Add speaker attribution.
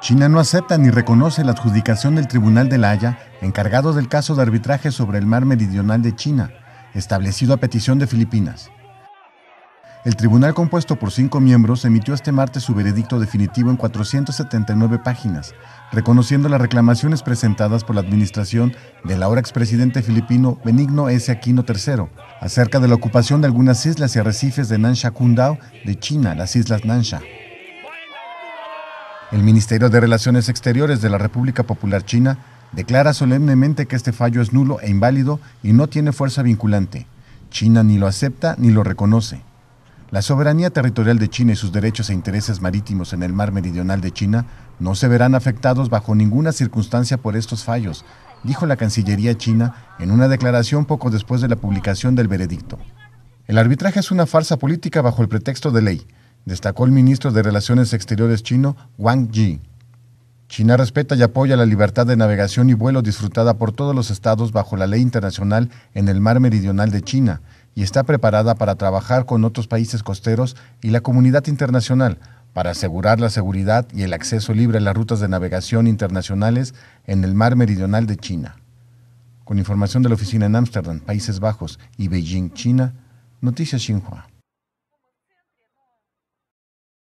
Speaker 1: China no acepta ni reconoce la adjudicación del Tribunal de la Haya, encargado del caso de arbitraje sobre el mar meridional de China, establecido a petición de Filipinas. El tribunal compuesto por cinco miembros emitió este martes su veredicto definitivo en 479 páginas, reconociendo las reclamaciones presentadas por la administración del ahora expresidente filipino Benigno S. Aquino III acerca de la ocupación de algunas islas y arrecifes de Nansha Kundao de China, las islas Nansha. El Ministerio de Relaciones Exteriores de la República Popular China declara solemnemente que este fallo es nulo e inválido y no tiene fuerza vinculante. China ni lo acepta ni lo reconoce. La soberanía territorial de China y sus derechos e intereses marítimos en el mar meridional de China no se verán afectados bajo ninguna circunstancia por estos fallos, dijo la Cancillería china en una declaración poco después de la publicación del veredicto. El arbitraje es una farsa política bajo el pretexto de ley, destacó el ministro de Relaciones Exteriores chino, Wang Yi. China respeta y apoya la libertad de navegación y vuelo disfrutada por todos los estados bajo la ley internacional en el mar meridional de China y está preparada para trabajar con otros países costeros y la comunidad internacional para asegurar la seguridad y el acceso libre a las rutas de navegación internacionales en el mar meridional de China. Con información de la oficina en Ámsterdam, Países Bajos y Beijing, China, Noticias Xinhua.